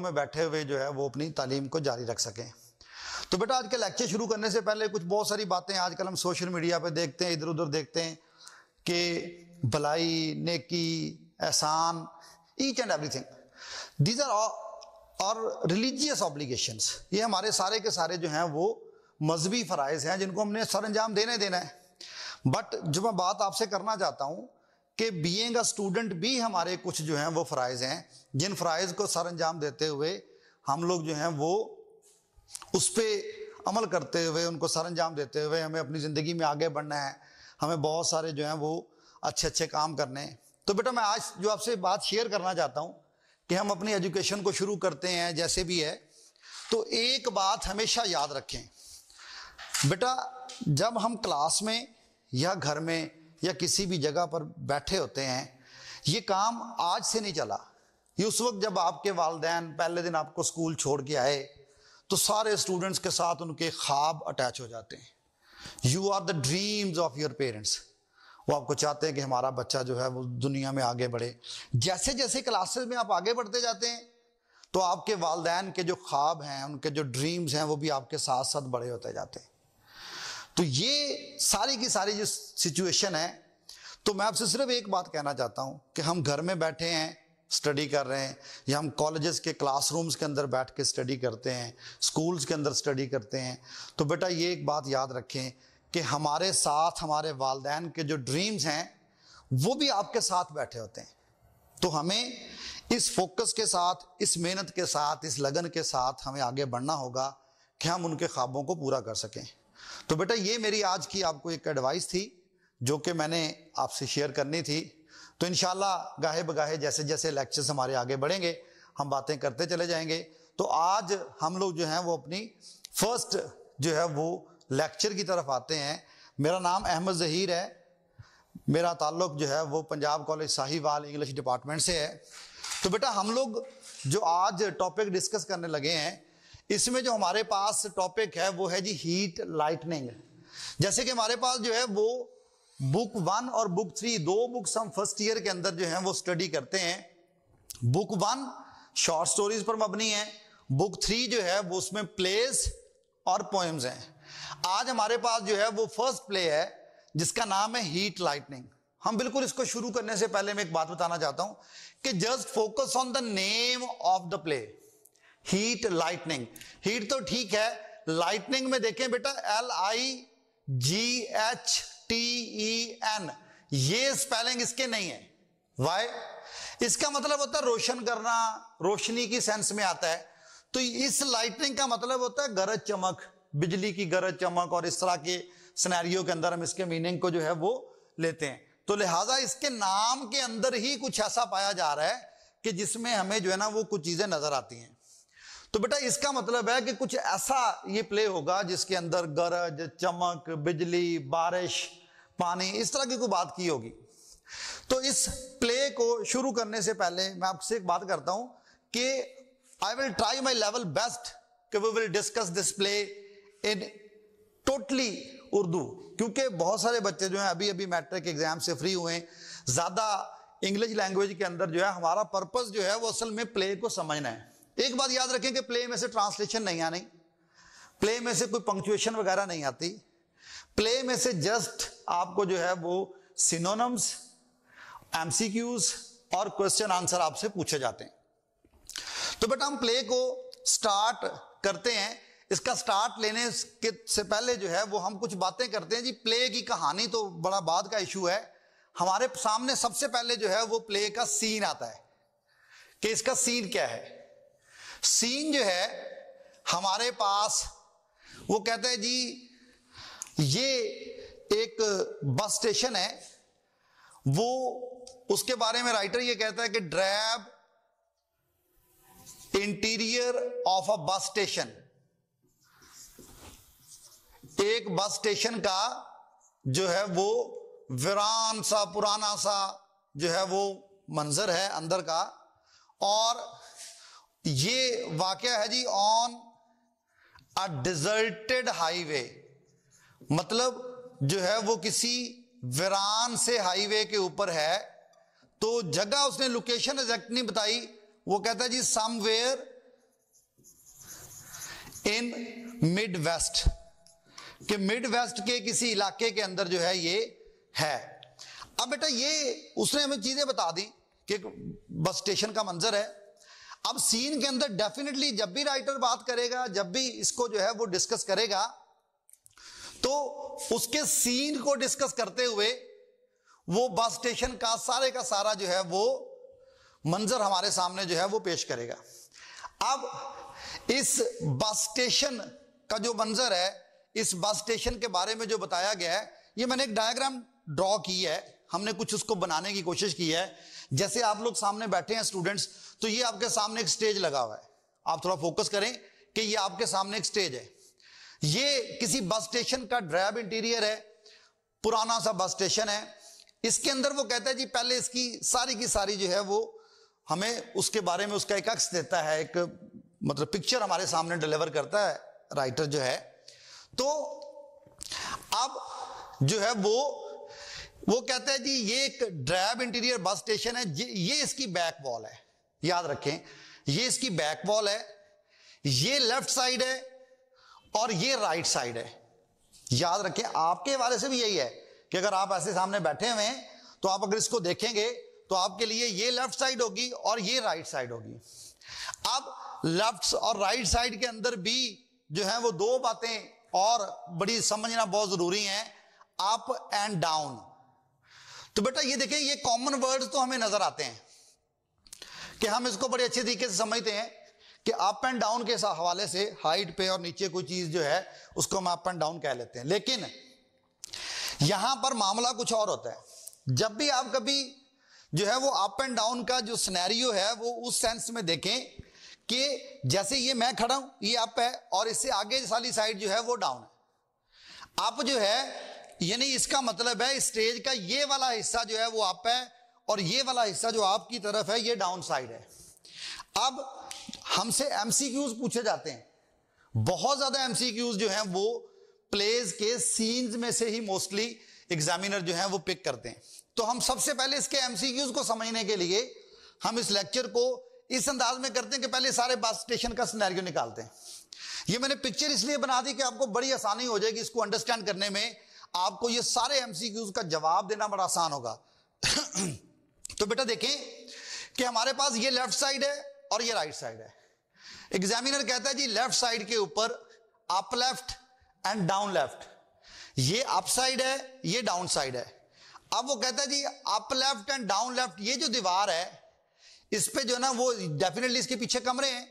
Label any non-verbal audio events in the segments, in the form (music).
में बैठे हुए जो है वो अपनी तालीम को जारी रख सकें तो बेटा आज के लेक्चर शुरू करने से पहले कुछ बहुत सारी बातें आजकल हम सोशल मीडिया पर देखते हैं इधर उधर देखते हैं कि भलाई नेकी एहसान each and everything these are और रिलीजियस ऑब्लिगेशंस ये हमारे सारे के सारे जो हैं वो मजहबी फ़रज़ हैं जिनको हमने सर अंजाम देने देना है बट जो मैं बात आपसे करना चाहता हूँ कि बीए का स्टूडेंट भी हमारे कुछ जो हैं वो फ़राइज़ हैं जिन फ़राइज़ को सर अंजाम देते हुए हम लोग जो हैं वो उस पर अमल करते हुए उनको सर अंजाम देते हुए हमें अपनी ज़िंदगी में आगे बढ़ना है हमें बहुत सारे जो हैं वो अच्छे अच्छे काम करने हैं तो बेटा मैं आज जो आपसे बात शेयर करना चाहता हूँ कि हम अपनी एजुकेशन को शुरू करते हैं जैसे भी है तो एक बात हमेशा याद रखें बेटा जब हम क्लास में या घर में या किसी भी जगह पर बैठे होते हैं ये काम आज से नहीं चला ये उस वक्त जब आपके वालदेन पहले दिन आपको स्कूल छोड़ के आए तो सारे स्टूडेंट्स के साथ उनके ख्वाब अटैच हो जाते हैं you are the dreams of your parents वो आपको चाहते हैं कि हमारा बच्चा जो है वो दुनिया में आगे बढ़े जैसे जैसे क्लासेस में आप आगे बढ़ते जाते हैं तो आपके वालदेन के जो ख्वाब हैं उनके जो ड्रीम्स हैं वो भी आपके साथ साथ बड़े होते जाते हैं तो ये सारी की सारी जो सिचुएशन है तो मैं आपसे सिर्फ एक बात कहना चाहता हूं कि हम घर में बैठे हैं स्टडी कर रहे हैं या हम कॉलेजेस के क्लासरूम्स के अंदर बैठ के स्टडी करते हैं स्कूल्स के अंदर स्टडी करते हैं तो बेटा ये एक बात याद रखें कि हमारे साथ हमारे वालदेन के जो ड्रीम्स हैं वो भी आपके साथ बैठे होते हैं तो हमें इस फोकस के साथ इस मेहनत के साथ इस लगन के साथ हमें आगे बढ़ना होगा कि हम उनके ख्वाबों को पूरा कर सकें तो बेटा ये मेरी आज की आपको एक एडवाइस थी जो कि मैंने आपसे शेयर करनी थी तो इन गाहे बगाहे जैसे जैसे लेक्चर्स हमारे आगे बढ़ेंगे हम बातें करते चले जाएंगे तो आज हम लोग जो हैं वो अपनी फर्स्ट जो है वो लेक्चर की तरफ आते हैं मेरा नाम अहमद जहीर है मेरा ताल्लुक जो है वो Punjab College Sahiwal English department से है तो बेटा हम लोग जो आज टॉपिक डिस्कस करने लगे हैं इसमें जो हमारे पास टॉपिक है वो है जी हीट लाइटनिंग जैसे कि हमारे पास जो है वो बुक वन और बुक थ्री दो बुक्स हम फर्स्ट ईयर के अंदर जो है वो स्टडी करते हैं बुक वन शॉर्ट स्टोरीज पर मबनी है बुक थ्री जो है वो उसमें प्लेस और पोएम्स हैं आज हमारे पास जो है वो फर्स्ट प्ले है जिसका नाम है हीट लाइटनिंग हम बिल्कुल इसको शुरू करने से पहले मैं एक बात बताना चाहता हूं कि just focus on the name of the play heat lightning heat तो ठीक है लाइटनिंग में देखें बेटा L I G H T E N ये स्पेलिंग इसके नहीं है वाई इसका मतलब होता है रोशन करना रोशनी की सेंस में आता है तो इस लाइटनिंग का मतलब होता है गरज चमक बिजली की गरज चमक और इस तरह के सिनेरियो के अंदर हम इसके मीनिंग को जो है वो लेते हैं तो लिहाजा इसके नाम के अंदर ही कुछ ऐसा पाया जा रहा है कि जिसमें हमें जो है ना वो कुछ चीजें नजर आती हैं तो बेटा इसका मतलब है कि कुछ ऐसा ये प्ले होगा जिसके अंदर गरज चमक बिजली बारिश पानी इस तरह की कोई बात की होगी तो इस प्ले को शुरू करने से पहले मैं आपसे एक बात करता हूं कि I will try my level best कि we will discuss this play in totally Urdu क्योंकि बहुत सारे बच्चे जो हैं अभी अभी मैट्रिक एग्जाम से फ्री हुए ज़्यादा इंग्लिश लैंग्वेज के अंदर जो है हमारा पर्पज़ जो है वो असल में प्ले को समझना है एक बात याद रखें कि प्ले में से ट्रांसलेशन नहीं आने प्ले में से कोई पंक्चुएशन वगैरह नहीं आती प्ले में से जस्ट आपको जो है वो सिनोनम्स एमसीक्यूज और क्वेश्चन आंसर आपसे पूछे जाते हैं तो बेटा हम प्ले को स्टार्ट करते हैं इसका स्टार्ट लेने के से पहले जो है वो हम कुछ बातें करते हैं जी प्ले की कहानी तो बड़ा बाद का इशू है हमारे सामने सबसे पहले जो है वो प्ले का सीन आता है कि इसका सीन क्या है सीन जो है हमारे पास वो कहते हैं जी ये एक बस स्टेशन है वो उसके बारे में राइटर ये कहता है कि drab interior of a bus station एक बस स्टेशन का जो है वो वीरान सा पुराना सा जो है वो मंजर है अंदर का और ये वाक्य है जी ऑन अ डिजर्टेड हाईवे मतलब जो है वो किसी वीरान से हाईवे के ऊपर है तो जगह उसने लोकेशन एग्जैक्ट नहीं बताई वो कहता है जी समवेयर इन मिड वेस्ट कि मिड वेस्ट के किसी इलाके के अंदर जो है ये है अब बेटा ये उसने हमें चीजें बता दी कि बस स्टेशन का मंजर है अब सीन के अंदर डेफिनेटली जब भी राइटर बात करेगा जब भी इसको जो है वो डिस्कस करेगा तो उसके सीन को डिस्कस करते हुए वो बस स्टेशन का सारे का सारा जो है वो मंजर हमारे सामने जो है वो पेश करेगा अब इस बस स्टेशन का जो मंजर है इस बस स्टेशन के बारे में जो बताया गया है ये मैंने एक डायग्राम ड्रॉ की है हमने कुछ उसको बनाने की कोशिश की है जैसे आप लोग सामने बैठे हैं स्टूडेंट्स तो ये आपके सामने एक स्टेज लगा हुआ है आप थोड़ा फोकस करें कि ये आपके सामने एक स्टेज है ये किसी बस स्टेशन का ड्रैब इंटीरियर है पुराना सा बस स्टेशन है इसके अंदर वो कहता है जी पहले इसकी सारी की सारी जो है वो हमें उसके बारे में उसका एक अक्स देता है एक मतलब पिक्चर हमारे सामने डिलीवर करता है राइटर जो है तो अब जो है वो वो कहता है जी ये एक ड्रैब इंटीरियर बस स्टेशन है ये इसकी बैक वॉल है याद रखें ये इसकी बैक वॉल है ये लेफ्ट साइड है और ये राइट साइड है याद रखें आपके हवाले से भी यही है कि अगर आप ऐसे सामने बैठे हुए हैं तो आप अगर इसको देखेंगे तो आपके लिए ये लेफ्ट साइड होगी और ये राइट साइड होगी अब लेफ्ट और राइट साइड के अंदर भी जो है वो दो बातें और बड़ी समझना बहुत जरूरी है अप एंड डाउन तो बेटा ये देखें ये कॉमन वर्ड तो हमें नजर आते हैं कि हम इसको बड़े अच्छे तरीके से समझते हैं कि अप एंड डाउन के हवाले से हाइट पे और नीचे कोई चीज जो है उसको हम अप एंड डाउन कह लेते हैं लेकिन यहां पर मामला कुछ और होता है जब भी आप कभी जो है वो अप एंड डाउन का जो स्नैरियो है वो उस सेंस में देखें कि जैसे ये मैं खड़ा हूं ये अप है और इससे आगे वाली साइड जो है वो डाउन है आप जो है यानी इसका मतलब है स्टेज का ये वाला हिस्सा जो है वो अप है और ये वाला हिस्सा जो आपकी तरफ है ये डाउन साइड है अब हमसे एमसीक्यूज पूछे जाते हैं बहुत ज्यादा एमसीक्यूज जो हैं वो प्लेज के सीन्स में से ही मोस्टली एग्जामिनर जो हैं वो पिक करते हैं तो हम सबसे पहले इसके एमसीक्यूज को समझने के लिए हम इस लेक्चर को इस अंदाज में करते हैं कि पहले सारे बस स्टेशन का सिनेरियो निकालते हैं ये मैंने पिक्चर इसलिए बना दी कि आपको बड़ी आसानी हो जाएगी इसको अंडरस्टैंड करने में आपको ये सारे एमसीक्यूज का जवाब देना बड़ा आसान होगा तो बेटा देखें कि हमारे पास ये लेफ्ट साइड है और ये राइट साइड है एग्जामिनर कहता है जी लेफ्ट साइड के ऊपर up left and down left ये अप साइड है ये डाउन साइड है अब वो कहता है जी up left and down left ये जो दीवार है इस पे जो है ना वो डेफिनेटली इसके पीछे कमरे हैं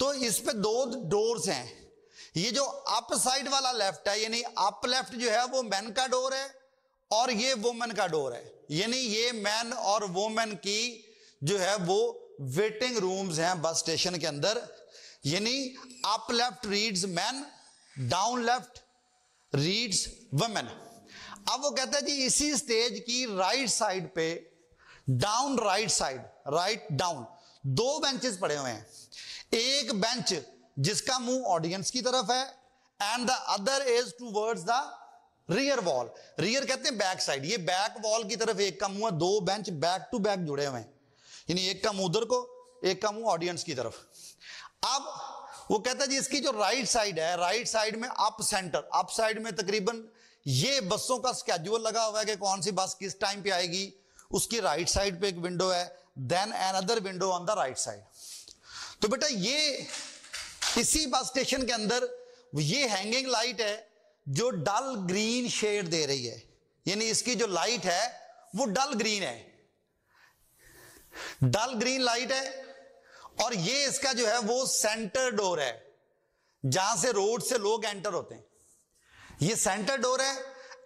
तो इस पे दो डोर्स हैं ये जो अप साइड वाला लेफ्ट है यानी अप लेफ्ट जो है वो मैन का डोर है और ये वोमेन का डोर है यानी ये मैन और वोमेन की जो है वो वेटिंग रूम्स हैं बस स्टेशन के अंदर यानी up left reads man down left reads women अब वो कहता है जी इसी स्टेज की राइट साइड पे down right side right down दो बेंचेस पड़े हुए हैं एक बेंच जिसका मुंह ऑडियंस की तरफ है and the other is towards the rear wall rear कहते हैं बैक साइड ये बैक वॉल की तरफ एक का मुंह है दो बेंच बैक टू बैक जुड़े हुए हैं यानी एक का मुंह उधर को एक का मुंह ऑडियंस की तरफ अब वो कहता है जी इसकी जो राइट साइड है राइट साइड में अप सेंटर अप साइड में तकरीबन ये बसों का स्केड्यूल लगा हुआ है कि कौन सी बस किस टाइम पे आएगी उसकी राइट साइड पे एक विंडो है then another window on the right side तो बेटा ये इसी बस स्टेशन के अंदर ये हैंगिंग लाइट है जो डल ग्रीन शेड दे रही है यानी इसकी जो लाइट है वो डल ग्रीन है डल ग्रीन लाइट है और ये इसका जो है वो सेंटर डोर है जहां से रोड से लोग एंटर होते हैं ये सेंटर डोर है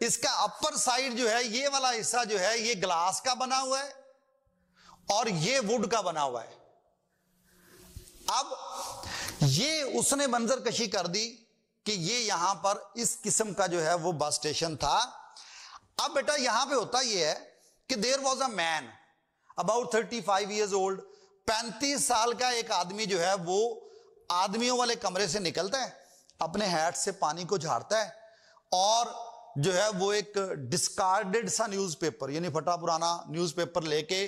इसका अपर साइड जो है ये वाला हिस्सा जो है ये ग्लास का बना हुआ है और ये वुड का बना हुआ है अब ये उसने मंजर कशी कर दी कि ये यहां पर इस किस्म का जो है वो बस स्टेशन था अब बेटा यहां पे होता ये है कि there was a man about thirty five years old पैंतीस साल का एक आदमी जो है वो आदमियों वाले कमरे से निकलता है अपने हैट से पानी को झाड़ता है और जो है वो एक डिस्कार्डेड सा न्यूज़पेपर यानी फटा पुराना न्यूज़पेपर लेके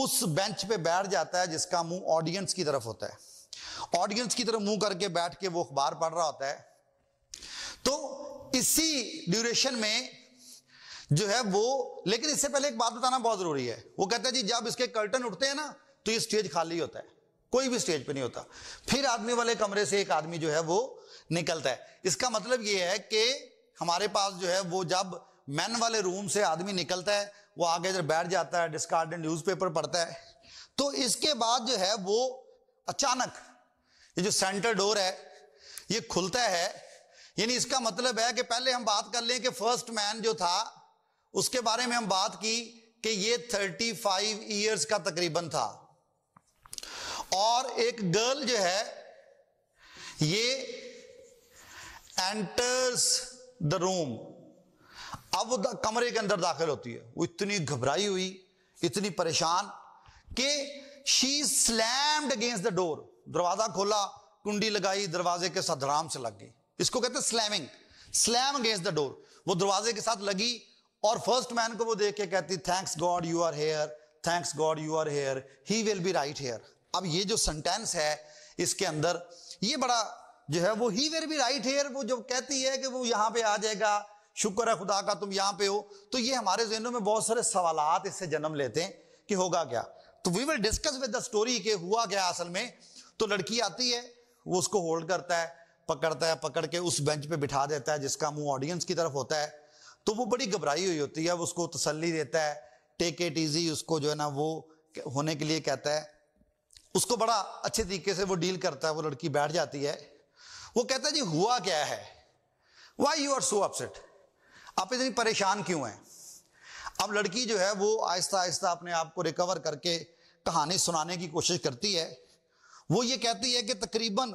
उस बेंच पे बैठ जाता है जिसका मुंह ऑडियंस की तरफ होता है ऑडियंस की तरफ मुंह करके बैठ के वो अखबार पढ़ रहा होता है तो इसी ड्यूरेशन में जो है वो लेकिन इससे पहले एक बात बताना बहुत जरूरी है वो कहते हैं जी जब इसके कर्टन उठते हैं ना तो ये स्टेज खाली होता है कोई भी स्टेज पे नहीं होता फिर आदमी वाले कमरे से एक आदमी जो है वो निकलता है इसका मतलब ये है कि हमारे पास जो है वो जब मैन वाले रूम से आदमी निकलता है वो आगे इधर बैठ जाता है डिस्कार्डेड पेपर पढ़ता है तो इसके बाद जो है वो अचानक ये जो सेंटर डोर है ये खुलता है यानी इसका मतलब है कि पहले हम बात कर लें कि फर्स्ट मैन जो था उसके बारे में हम बात की कि ये 35 फाइव ईयर्स का तकरीबन था और एक गर्ल जो है ये एंटर्स द रूम अब वो कमरे के अंदर दाखिल होती है वो इतनी घबराई हुई इतनी परेशान कि she slammed against the door दरवाजा खोला कुंडी लगाई दरवाजे के साथ आराम से लग गई इसको कहते हैं slamming slam against the door वो दरवाजे के साथ लगी और फर्स्ट मैन को वो देख के कहती thanks God you are here thanks God you are here he will be right here अब ये जो सेंटेंस है इसके अंदर ये बड़ा जो है वो he will be right here वो जो कहती है कि वो यहाँ पे आ जाएगा शुक्र है खुदा का तुम यहाँ पे हो तो ये हमारे जहनों में बहुत सारे सवाल इससे जन्म लेते हैं कि होगा क्या तो we will discuss with the story के हुआ क्या असल में तो लड़की आती है वो उसको होल्ड करता है पकड़ता है पकड़ के उस बेंच पे बिठा देता है जिसका मुंह ऑडियंस की तरफ होता है तो वो बड़ी घबराई हुई होती है उसको तसल्ली देता है टेक इट ईजी उसको जो है ना वो होने के लिए कहता है उसको बड़ा अच्छे तरीके से वो डील करता है वो लड़की बैठ जाती है वो कहता है जी हुआ क्या है why you are so upset आप इतनी परेशान क्यों हैं अब लड़की जो है वो आहिस्ता आहिस्ता अपने आप को रिकवर करके कहानी सुनाने की कोशिश करती है वो ये कहती है कि तकरीबन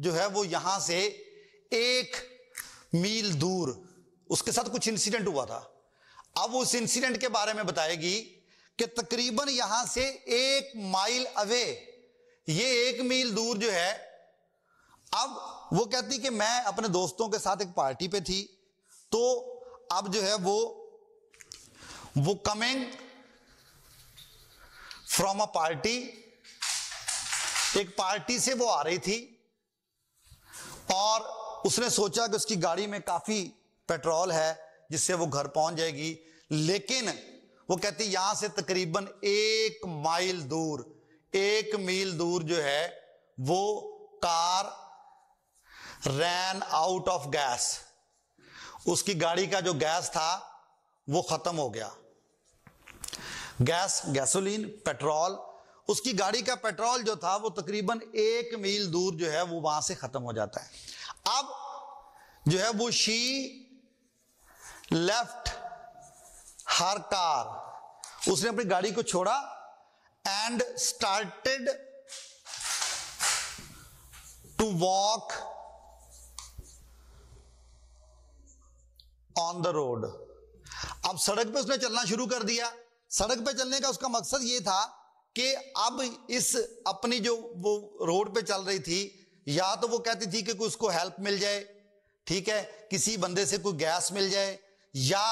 जो है वो यहां से एक मील दूर उसके साथ कुछ इंसिडेंट हुआ था अब उस इंसिडेंट के बारे में बताएगी कि तकरीबन यहां से एक माइल अवे ये एक मील दूर जो है अब वो कहती कि मैं अपने दोस्तों के साथ एक पार्टी पे थी तो अब जो है वो वो कमिंग फ्रॉम अ पार्टी एक पार्टी से वो आ रही थी और उसने सोचा कि उसकी गाड़ी में काफी पेट्रोल है जिससे वो घर पहुंच जाएगी लेकिन वो कहती यहां से तकरीबन एक माइल दूर एक मील दूर जो है वो car ran out of gas उसकी गाड़ी का जो गैस था वो खत्म हो गया गैस गैसोलीन पेट्रोल उसकी गाड़ी का पेट्रोल जो था वो तकरीबन एक मील दूर जो है वो वहां से खत्म हो जाता है अब जो है वो शी लेफ्ट हर कार उसने अपनी गाड़ी को छोड़ा and started to walk on the road अब सड़क पे उसने चलना शुरू कर दिया सड़क पे चलने का उसका मकसद ये था कि अब इस अपनी जो वो रोड पे चल रही थी या तो वो कहती थी कि कोई उसको हेल्प मिल जाए ठीक है किसी बंदे से कोई गैस मिल जाए या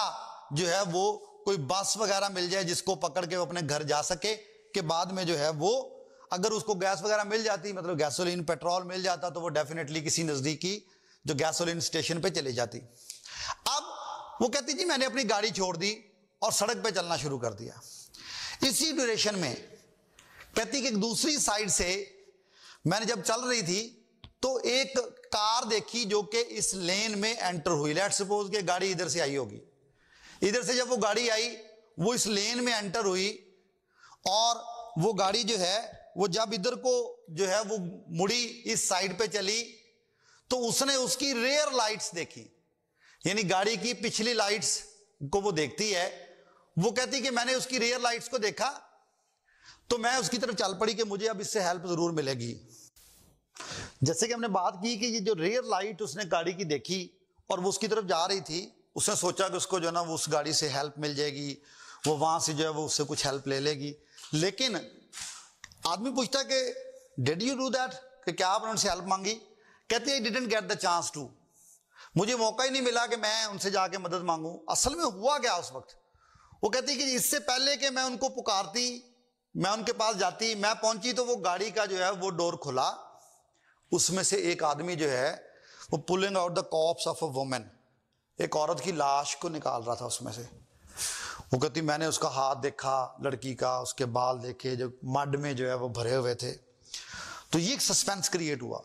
जो है वो कोई बस वगैरह मिल जाए जिसको पकड़ के वो अपने घर जा सके के बाद में जो है वो अगर उसको गैस वगैरह मिल जाती मतलब गैसोलीन पेट्रोल मिल जाता तो वो डेफिनेटली किसी नज़दीकी जो गैसोलीन स्टेशन पे चली जाती अब वो कहती जी मैंने अपनी गाड़ी छोड़ दी और सड़क पे चलना शुरू कर दिया इसी ड्यूरेशन में प्रतीक एक दूसरी साइड से मैंने जब चल रही थी तो एक कार देखी जो कि इस लेन में एंटर हुई लेट सपोज के गाड़ी इधर से आई होगी इधर से जब वो गाड़ी आई वो इस लेन में एंटर हुई और वो गाड़ी जो है वो जब इधर को जो है वो मुड़ी इस साइड पे चली तो उसने उसकी रेयर लाइट्स देखी यानी गाड़ी की पिछली लाइट्स को वो देखती है वो कहती कि मैंने उसकी रेयर लाइट्स को देखा तो मैं उसकी तरफ चल पड़ी कि मुझे अब इससे हेल्प जरूर मिलेगी जैसे कि हमने बात की कि ये जो रेयर लाइट उसने गाड़ी की देखी और वो उसकी तरफ जा रही थी उसने सोचा कि उसको जो है ना वो उस गाड़ी से हेल्प मिल जाएगी वो वहाँ से जो है वो उससे कुछ हेल्प ले लेगी लेकिन आदमी पूछता कि डिड यू डू दैट कि क्या आपने उनसे हेल्प मांगी कहते I didn't get the chance to मुझे मौका ही नहीं मिला कि मैं उनसे जाके मदद मांगूँ असल में हुआ क्या उस वक्त वो कहती कि इससे पहले कि मैं उनको पुकारती मैं उनके पास जाती मैं पहुंची तो वो गाड़ी का जो है वो डोर खुला उसमें से एक आदमी जो है वो pulling out the corpse of a women एक औरत की लाश को निकाल रहा था उसमें से वो कहती मैंने उसका हाथ देखा लड़की का उसके बाल देखे जो मड में जो है वो भरे हुए थे तो ये एक सस्पेंस क्रिएट हुआ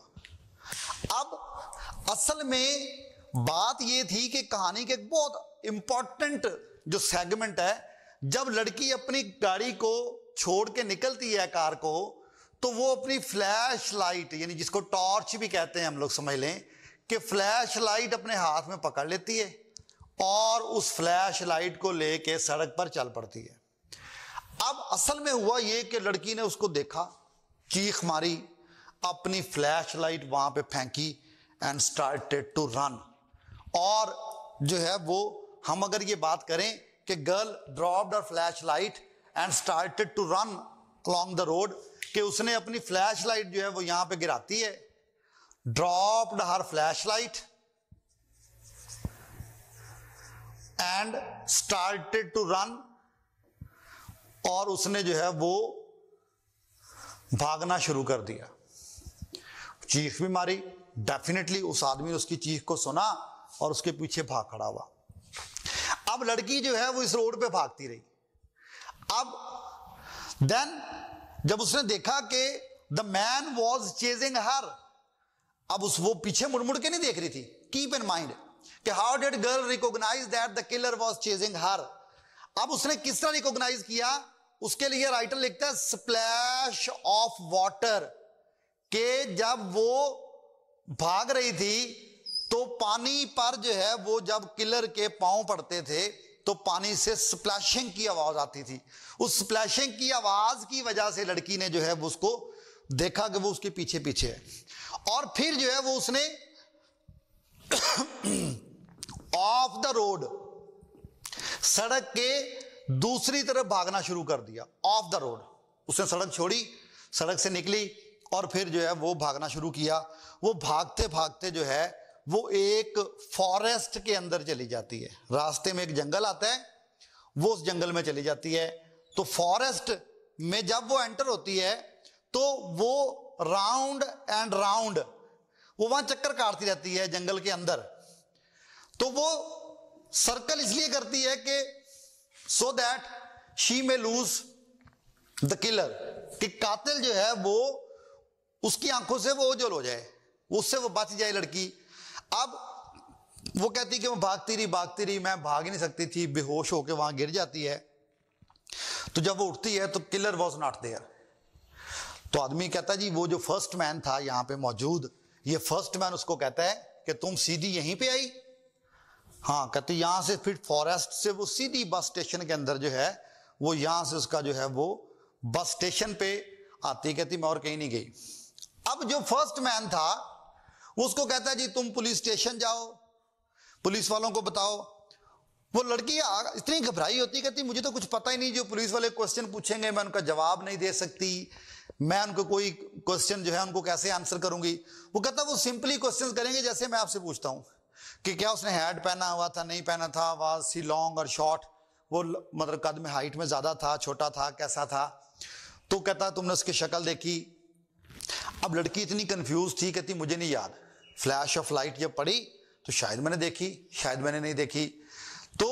अब असल में बात ये थी कि कहानी के एक बहुत इंपॉर्टेंट जो सेगमेंट है जब लड़की अपनी गाड़ी को छोड़ के निकलती है कार को तो वो अपनी फ्लैश लाइट यानी जिसको टॉर्च भी कहते हैं हम लोग समझ लें कि फ्लैश लाइट अपने हाथ में पकड़ लेती है और उस फ्लैश लाइट को लेके सड़क पर चल पड़ती है अब असल में हुआ ये कि लड़की ने उसको देखा चीख मारी अपनी फ्लैश लाइट वहां पे फेंकी एंड स्टार्टेड टू रन और जो है वो हम अगर ये बात करें कि girl dropped her flashlight and started to run along the road कि उसने अपनी फ्लैश लाइट जो है वो यहां पे गिराती है dropped her flashlight and started to run और उसने जो है वो भागना शुरू कर दिया चीख भी मारी डेफिनेटली उस आदमी ने उसकी चीख को सुना और उसके पीछे भाग खड़ा हुआ अब लड़की जो है वो इस रोड पे भागती रही अब देन जब उसने देखा कि the man was chasing her अब उस वो पीछे मुड़ मुड़ के नहीं देख रही थी कीप इन माइंड कि how did girl recognise that the killer was chasing her अब उसने किस तरह रिकोगनाइज किया उसके लिए राइटर लिखता है स्प्लैश ऑफ वॉटर के जब वो भाग रही थी तो पानी पर जो है वो जब किलर के पांव पड़ते थे तो पानी से स्प्लैशिंग की आवाज़ आती थी उस स्प्लैशिंग की आवाज़ की वजह से लड़की ने जो है वो उसको देखा कि वो उसके पीछे पीछे है और फिर जो है वो उसने ऑफ द रोड सड़क के दूसरी तरफ भागना शुरू कर दिया ऑफ द रोड उसने सड़क छोड़ी सड़क से निकली और फिर जो है वो भागना शुरू किया वो भागते भागते जो है वो एक फॉरेस्ट के अंदर चली जाती है रास्ते में एक जंगल आता है वो उस जंगल में चली जाती है तो फॉरेस्ट में जब वो एंटर होती है तो वो राउंड एंड राउंड वो वहां चक्कर काटती रहती है जंगल के अंदर तो वो सर्कल इसलिए करती है कि so that she may lose the killer कि कातिल जो है वो उसकी आंखों से वो ओझल हो जाए उससे वो बच जाए लड़की अब वो कहती कि मैं भागती रही भागती रही मैं भाग नहीं सकती थी बेहोश होकर वहां गिर जाती है तो जब वो उठती है तो किलर वॉज नॉट देयर तो आदमी कहता जी वो जो फर्स्ट मैन था यहां पे मौजूद ये फर्स्ट मैन उसको कहता है कि तुम सीधी यहीं पे आई हाँ कहती यहां से फिर फॉरेस्ट से वो सीधी बस स्टेशन के अंदर जो है वो यहां से उसका जो है वो बस स्टेशन पे आती कहती मैं और कहीं नहीं गई अब जो फर्स्ट मैन था वो उसको कहता है जी तुम पुलिस स्टेशन जाओ पुलिस वालों को बताओ वो लड़की इतनी घबराई होती कहती मुझे तो कुछ पता ही नहीं जो पुलिस वाले क्वेश्चन पूछेंगे मैं उनका जवाब नहीं दे सकती मैं उनको कोई क्वेश्चन जो है उनको कैसे आंसर करूंगी वो कहता वो सिंपली क्वेश्चन करेंगे जैसे मैं आपसे पूछता हूँ कि क्या उसने हैड पहना हुआ था नहीं पहना था was she long or short वो मतलब कद में हाइट में ज़्यादा था छोटा था कैसा था तो कहता तुमने उसकी शक्ल देखी अब लड़की इतनी कंफ्यूज थी कहती मुझे नहीं याद फ्लैश ऑफ लाइट जब पड़ी तो शायद मैंने देखी शायद मैंने नहीं देखी तो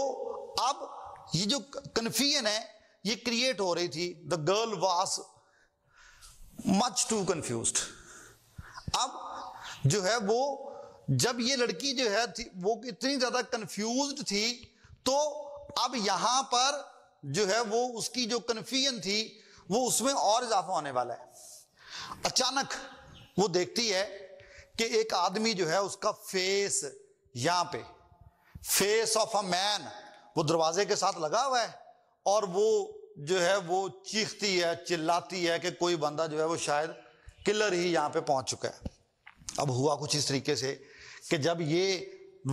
अब ये जो कन्फ्यूजन है ये क्रिएट हो रही थी the girl was much too confuse अब जो है वो जब ये लड़की जो है थी, वो इतनी ज्यादा कंफ्यूज थी तो अब यहां पर जो है वो उसकी जो कन्फ्यूजन थी वो उसमें और इजाफा होने वाला है अचानक वो देखती है कि एक आदमी जो है उसका फेस यहां पे फेस ऑफ अ मैन वो दरवाजे के साथ लगा हुआ है और वो जो है वो चीखती है चिल्लाती है कि कोई बंदा जो है वो शायद किलर ही यहां पे पहुंच चुका है अब हुआ कुछ इस तरीके से कि जब ये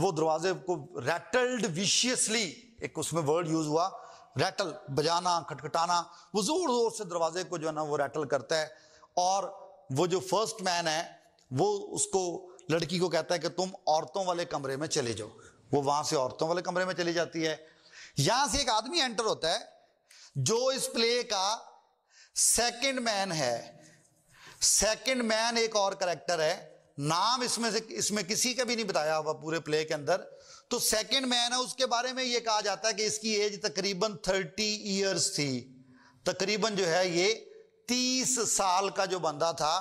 वो दरवाजे को रैटल्ड विशियसली एक उसमें वर्ड यूज हुआ रैटल बजाना खटखटाना वो जोर जोर से दरवाजे को जो है ना वो रैटल करता है और वो जो फर्स्ट मैन है वो उसको लड़की को कहता है कि तुम औरतों वाले कमरे में चले जाओ वो वहां से औरतों वाले कमरे में चली जाती है यहां से एक आदमी एंटर होता है जो इस प्ले का सेकंड मैन है सेकंड मैन एक और करेक्टर है नाम इसमें से इसमें किसी का भी नहीं बताया हुआ पूरे प्ले के अंदर तो सेकंड मैन है उसके बारे में यह कहा जाता है कि इसकी एज तकरीबन थर्टी ईयर्स थी तकरीबन जो है ये तीस साल का जो बंदा था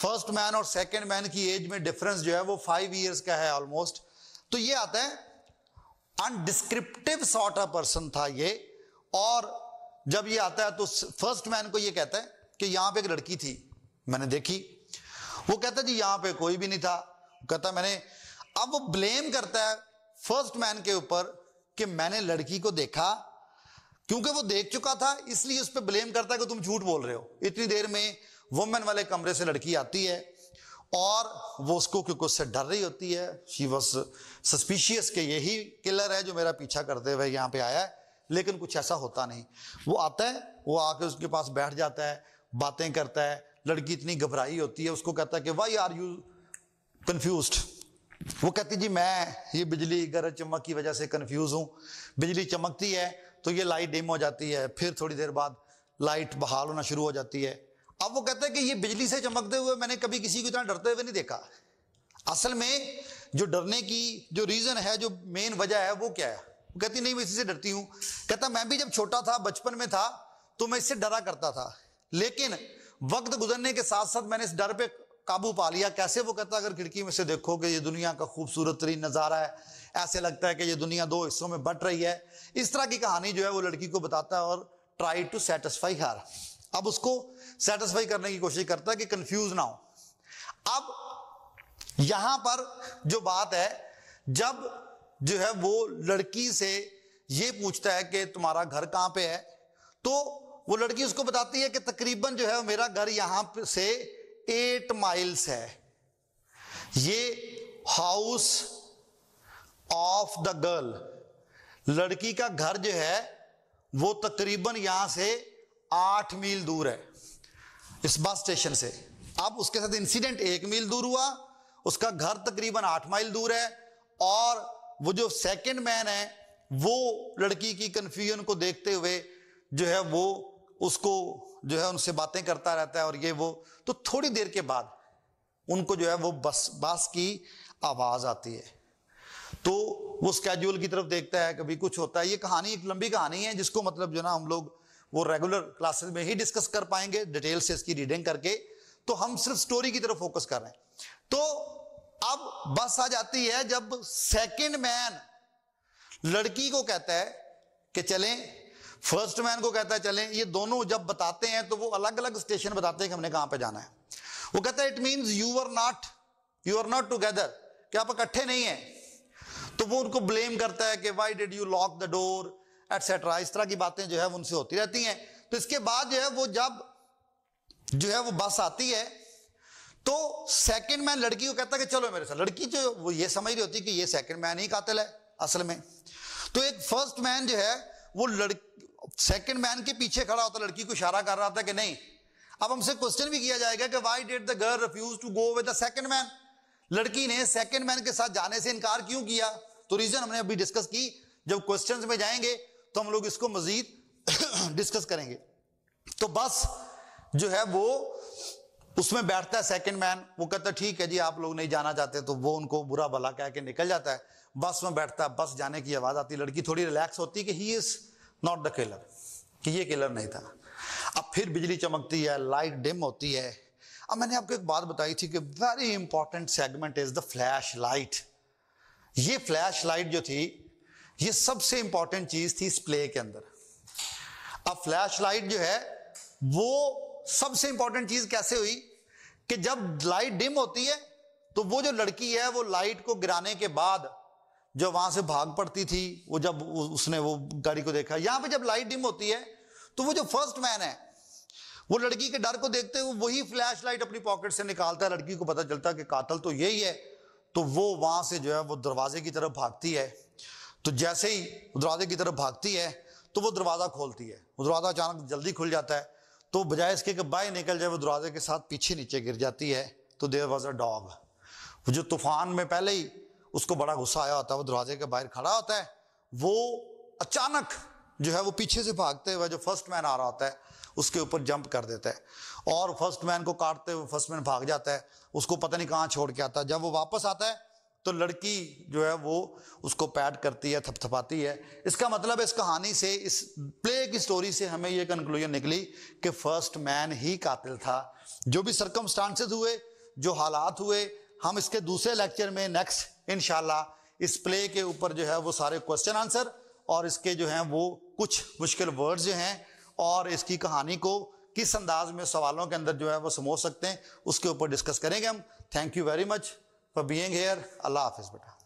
फर्स्ट मैन और सेकेंड मैन की एज में डिफरेंस जो है वो फाइव ईयर्स का है ऑलमोस्ट तो ये आता है अनडिस्क्रिप्टिव सॉर्ट ऑफ पर्सन था ये और जब ये आता है तो फर्स्ट मैन को ये कहता है कि यहां पे एक लड़की थी मैंने देखी वो कहता जी यहां पे कोई भी नहीं था कहता मैंने अब वो ब्लेम करता है फर्स्ट मैन के ऊपर कि मैंने लड़की को देखा क्योंकि वो देख चुका था इसलिए उस पर ब्लेम करता है कि तुम झूठ बोल रहे हो इतनी देर में वुमेन वाले कमरे से लड़की आती है और वो उसको क्योंकि उससे डर रही होती है शी वॉज सस्पिशियस के यही किलर है जो मेरा पीछा करते हुए यहाँ पे आया है लेकिन कुछ ऐसा होता नहीं वो आता है वो आके उसके पास बैठ जाता है बातें करता है लड़की इतनी घबराई होती है उसको कहता है कि वाई आर यू कन्फ्यूज वो कहती जी मैं ये बिजली गरज चमक की वजह से कन्फ्यूज हूँ बिजली चमकती है तो ये लाइट डिम हो जाती है फिर थोड़ी देर बाद लाइट बहाल होना शुरू हो जाती है अब वो कहते हैं कि ये बिजली से चमकते हुए मैंने कभी किसी को इतना डरते हुए नहीं देखा असल में जो डरने की जो रीज़न है जो मेन वजह है वो क्या है वो कहती नहीं मैं इसी से डरती हूँ कहता मैं भी जब छोटा था बचपन में था तो मैं इससे डरा करता था लेकिन वक्त गुजरने के साथ साथ मैंने इस डर पे काबू पा लिया कैसे वो कहता अगर खिड़की में से देखो कि ये दुनिया का खूबसूरत तरीन नज़ारा है ऐसे लगता है कि ये दुनिया दो हिस्सों में बट रही है इस तरह की कहानी जो है वो लड़की को बताता है और ट्राई टू सेटिस्फाई हर अब उसको सेटिस्फाई करने की कोशिश करता है कि कंफ्यूज ना हो अब यहां पर जो बात है जब जो है वो लड़की से ये पूछता है कि तुम्हारा घर कहां पे है तो वो लड़की उसको बताती है कि तकरीबन जो है मेरा घर यहां से एट माइल्स है ये हाउस ऑफ द गर्ल लड़की का घर जो है वो तकरीबन यहां से आठ मील दूर है इस बस स्टेशन से अब उसके साथ इंसिडेंट एक मील दूर हुआ उसका घर तकरीबन आठ माइल दूर है और वो जो सेकंड मैन है वो लड़की की कन्फ्यूजन को देखते हुए जो है वो उसको जो है उनसे बातें करता रहता है और ये वो तो थोड़ी देर के बाद उनको जो है वो बस बस की आवाज़ आती है तो वो स्केड्यूल की तरफ देखता है कभी कुछ होता है ये कहानी एक लंबी कहानी है जिसको मतलब जो ना हम लोग वो रेगुलर क्लासेस में ही डिस्कस कर पाएंगे डिटेल से इसकी रीडिंग करके तो हम सिर्फ स्टोरी की तरफ फोकस कर रहे हैं तो अब बस आ जाती है जब सेकंड मैन लड़की को कहता है कि चलें फर्स्ट मैन को कहता है चलें ये दोनों जब बताते हैं तो वो अलग अलग स्टेशन बताते हैं कि हमने कहां पे जाना है वो कहता है it means you are not you are not together क्या आप इकट्ठे नहीं है तो वो उनको ब्लेम करता है कि why did you lock the door etcetera इस तरह की बातें जो है उनसे होती रहती हैं तो इसके बाद जो है वो जब जो है वो बस आती है तो सेकंड मैन लड़की को कहता है कि चलो मेरे साथ लड़की जो वो ये समझ रही होती कि ये सेकंड मैन ही कातिल है असल में तो एक फर्स्ट मैन जो है वो लड़की सेकंड मैन के पीछे खड़ा होता लड़की को इशारा कर रहा था कि नहीं अब हमसे क्वेश्चन भी किया जाएगा कि why did the girl refuse to go with the second man लड़की ने सेकंड मैन के साथ जाने से इनकार क्यों किया तो रीजन हमने अभी डिस्कस की जब क्वेश्चंस में जाएंगे तो हम लोग इसको मज़ीद डिस्कस (coughs) करेंगे तो बस जो है वो उसमें बैठता है सेकंड मैन वो कहता है ठीक है जी आप लोग नहीं जाना चाहते तो वो उनको बुरा भला कह के निकल जाता है बस में बैठता है बस जाने की आवाज़ आती लड़की थोड़ी रिलैक्स होती कि he is not the killer कि ये किलर नहीं था अब फिर बिजली चमकती है लाइट डिम होती है अब मैंने आपको एक बात बताई थी कि very important segment is the flashlight ये फ्लैश लाइट जो थी ये सबसे इंपॉर्टेंट चीज थी इस प्ले के अंदर अब फ्लैश लाइट जो है वो सबसे इंपॉर्टेंट चीज कैसे हुई कि जब लाइट डिम होती है तो वो जो लड़की है वो लाइट को गिराने के बाद जो वहां से भाग पड़ती थी वो जब उसने वो गाड़ी को देखा यहां पे जब लाइट डिम होती है तो वो जो फर्स्ट मैन है वो लड़की के डर को देखते हुए वही फ्लैश लाइट अपनी पॉकेट से निकालता है लड़की को पता चलता है कि कातल तो यही है तो वो वहां से जो है वो दरवाजे की तरफ भागती है तो जैसे ही दरवाजे की तरफ भागती है तो वो दरवाज़ा खोलती है वो दरवाज़ा अचानक जल्दी खुल जाता है तो बजाय इसके कि बाहर निकल जाए वो दरवाजे के साथ पीछे नीचे गिर जाती है तो देर वॉज अ डॉग जो तूफान में पहले ही उसको बड़ा गुस्सा आया होता है वो दरवाजे के बाहर खड़ा होता है वो अचानक जो है वो पीछे से भागते हुए जो फर्स्ट मैन आ रहा होता है उसके ऊपर जंप कर देता है और फर्स्ट मैन को काटते हुए फर्स्ट मैन भाग जाता है उसको पता नहीं कहाँ छोड़ के आता है जब वो वापस आता है तो लड़की जो है वो उसको पैट करती है थपथपाती है इसका मतलब इस कहानी से इस प्ले की स्टोरी से हमें ये कंक्लूजन निकली कि फर्स्ट मैन ही कातिल था जो भी सरकमस्टांसेस हुए जो हालात हुए हम इसके दूसरे लेक्चर में नेक्स्ट इन इस प्ले के ऊपर जो है वो सारे क्वेश्चन आंसर और इसके जो हैं वो कुछ मुश्किल वर्ड्स जो हैं और इसकी कहानी को किस अंदाज में सवालों के अंदर जो है वो समो सकते हैं उसके ऊपर डिस्कस करेंगे हम thank you very much for being here. Allah Hafiz, beta.